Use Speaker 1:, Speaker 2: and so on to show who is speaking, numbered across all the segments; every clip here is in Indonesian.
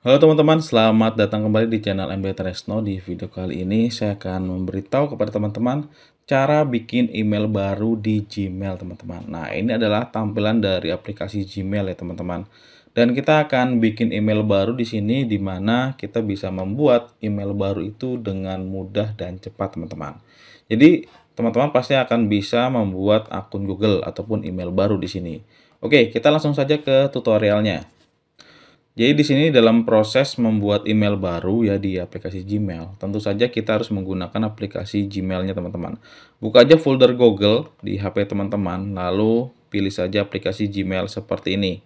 Speaker 1: Halo teman-teman, selamat datang kembali di channel MB Tresno. Di video kali ini saya akan memberitahu kepada teman-teman cara bikin email baru di Gmail teman-teman. Nah ini adalah tampilan dari aplikasi Gmail ya teman-teman. Dan kita akan bikin email baru di sini di mana kita bisa membuat email baru itu dengan mudah dan cepat teman-teman. Jadi teman-teman pasti akan bisa membuat akun Google ataupun email baru di sini. Oke, kita langsung saja ke tutorialnya. Jadi di sini dalam proses membuat email baru ya di aplikasi Gmail, tentu saja kita harus menggunakan aplikasi Gmailnya teman-teman. Buka aja folder Google di HP teman-teman, lalu pilih saja aplikasi Gmail seperti ini.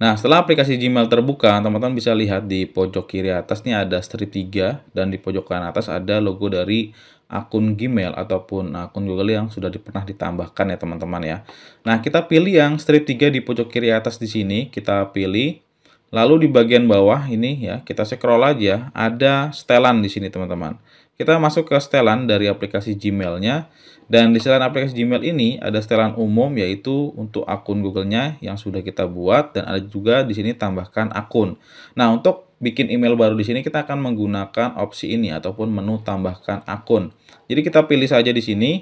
Speaker 1: Nah setelah aplikasi Gmail terbuka, teman-teman bisa lihat di pojok kiri atas ini ada strip 3 dan di pojok kanan atas ada logo dari akun Gmail ataupun akun Google yang sudah pernah ditambahkan ya teman-teman ya. Nah, kita pilih yang strip 3 di pojok kiri atas di sini, kita pilih Lalu di bagian bawah ini ya, kita scroll aja, ada setelan di sini teman-teman. Kita masuk ke setelan dari aplikasi Gmail-nya. Dan di setelan aplikasi Gmail ini ada setelan umum yaitu untuk akun Google-nya yang sudah kita buat dan ada juga di sini tambahkan akun. Nah, untuk bikin email baru di sini kita akan menggunakan opsi ini ataupun menu tambahkan akun. Jadi kita pilih saja di sini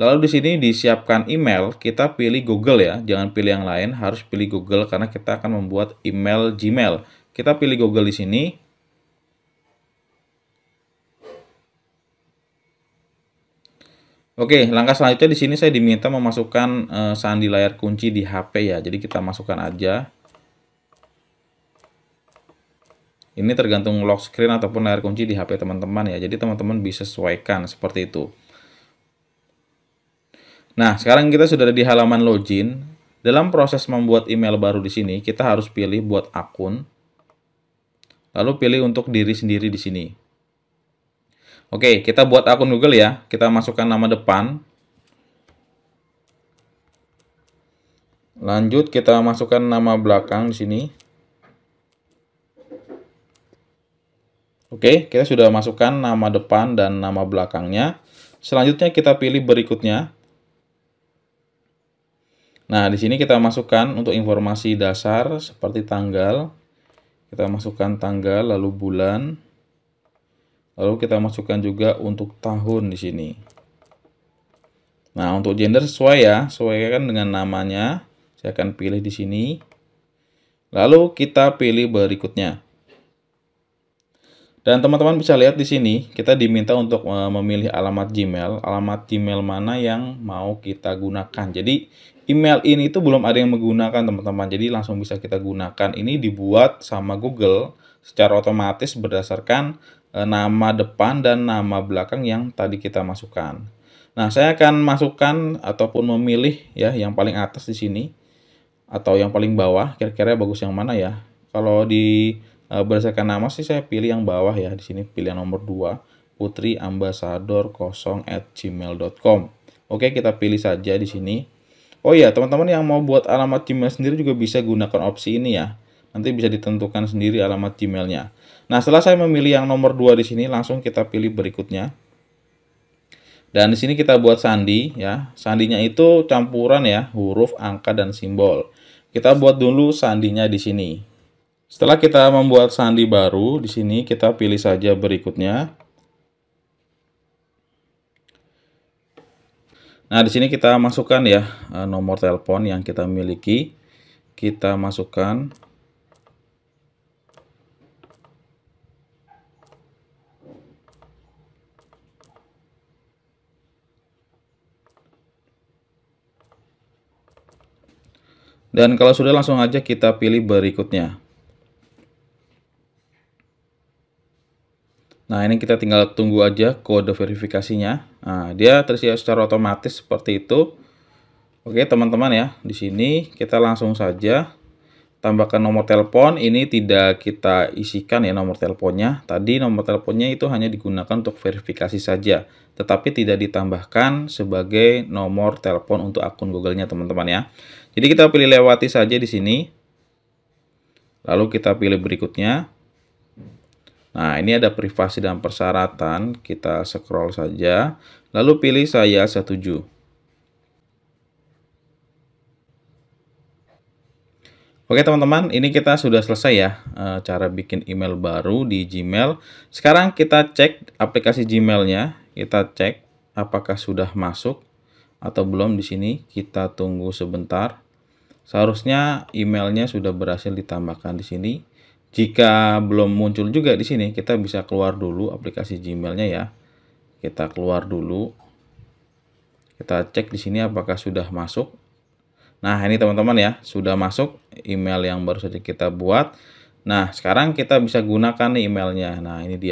Speaker 1: Lalu di sini disiapkan email, kita pilih Google ya, jangan pilih yang lain, harus pilih Google karena kita akan membuat email Gmail. Kita pilih Google di sini. Oke, langkah selanjutnya di sini saya diminta memasukkan eh, sandi layar kunci di HP ya. Jadi kita masukkan aja. Ini tergantung lock screen ataupun layar kunci di HP teman-teman ya. Jadi teman-teman bisa sesuaikan seperti itu. Nah, sekarang kita sudah ada di halaman login. Dalam proses membuat email baru di sini, kita harus pilih buat akun. Lalu pilih untuk diri sendiri di sini. Oke, kita buat akun Google ya. Kita masukkan nama depan. Lanjut kita masukkan nama belakang di sini. Oke, kita sudah masukkan nama depan dan nama belakangnya. Selanjutnya kita pilih berikutnya. Nah, di sini kita masukkan untuk informasi dasar seperti tanggal. Kita masukkan tanggal, lalu bulan. Lalu kita masukkan juga untuk tahun di sini. Nah, untuk gender sesuai ya, sesuai kan dengan namanya. Saya akan pilih di sini. Lalu kita pilih berikutnya. Dan teman-teman bisa lihat di sini, kita diminta untuk eh, memilih alamat Gmail, alamat Gmail mana yang mau kita gunakan. Jadi email ini itu belum ada yang menggunakan teman-teman, jadi langsung bisa kita gunakan. Ini dibuat sama Google secara otomatis berdasarkan eh, nama depan dan nama belakang yang tadi kita masukkan. Nah, saya akan masukkan ataupun memilih ya yang paling atas di sini atau yang paling bawah, kira-kira bagus yang mana ya. Kalau di Eh, berdasarkan nama sih saya pilih yang bawah ya. Di sini pilihan nomor 2, putriambasador kosong at gmail.com. Oke, kita pilih saja di sini. Oh iya, teman-teman yang mau buat alamat Gmail sendiri juga bisa gunakan opsi ini ya. Nanti bisa ditentukan sendiri alamat Gmailnya. Nah, setelah saya memilih yang nomor 2 di sini, langsung kita pilih berikutnya. Dan di sini kita buat sandi ya. Sandinya itu campuran ya, huruf, angka, dan simbol. Kita buat dulu sandinya di sini. Setelah kita membuat sandi baru, di sini kita pilih saja berikutnya. Nah, di sini kita masukkan ya eh, nomor telepon yang kita miliki. Kita masukkan. Dan kalau sudah langsung aja kita pilih berikutnya. Nah, ini kita tinggal tunggu aja kode verifikasinya. Nah, dia tersedia secara otomatis seperti itu. Oke, teman-teman ya. Di sini kita langsung saja tambahkan nomor telepon. Ini tidak kita isikan ya nomor teleponnya. Tadi nomor teleponnya itu hanya digunakan untuk verifikasi saja, tetapi tidak ditambahkan sebagai nomor telepon untuk akun Google-nya, teman-teman ya. Jadi kita pilih lewati saja di sini. Lalu kita pilih berikutnya. Nah, ini ada privasi dan persyaratan. Kita scroll saja. Lalu pilih saya setuju. Oke teman-teman, ini kita sudah selesai ya eh, cara bikin email baru di Gmail. Sekarang kita cek aplikasi Gmailnya. Kita cek apakah sudah masuk atau belum di sini. Kita tunggu sebentar. Seharusnya emailnya sudah berhasil ditambahkan di sini. Jika belum muncul juga di sini, kita bisa keluar dulu aplikasi Gmailnya ya. Kita keluar dulu. Kita cek di sini apakah sudah masuk. Nah, ini teman-teman ya, sudah masuk email yang baru saja kita buat. Nah, sekarang kita bisa gunakan emailnya. Nah, ini dia.